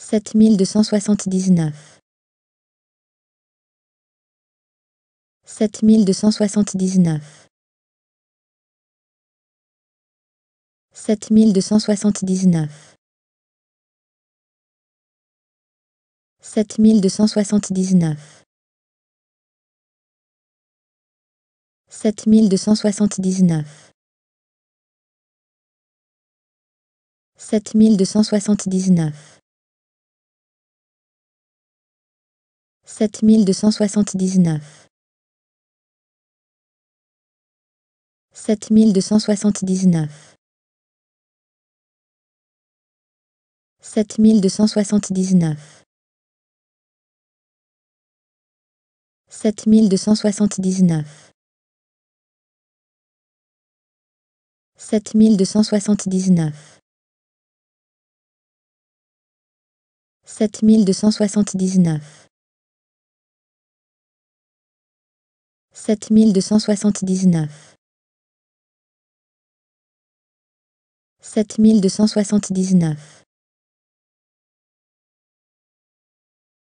sept mille deux cent soixante-dix-neuf sept mille deux cent soixante-dix-neuf sept mille deux cent soixante-dix-neuf sept mille deux cent soixante-dix-neuf sept mille deux cent soixante-dix-neuf sept mille deux cent soixante-dix-neuf 7279 7279 7279 7279 7279 7279 sept mille deux cent soixante-dix-neuf sept mille deux cent soixante-dix-neuf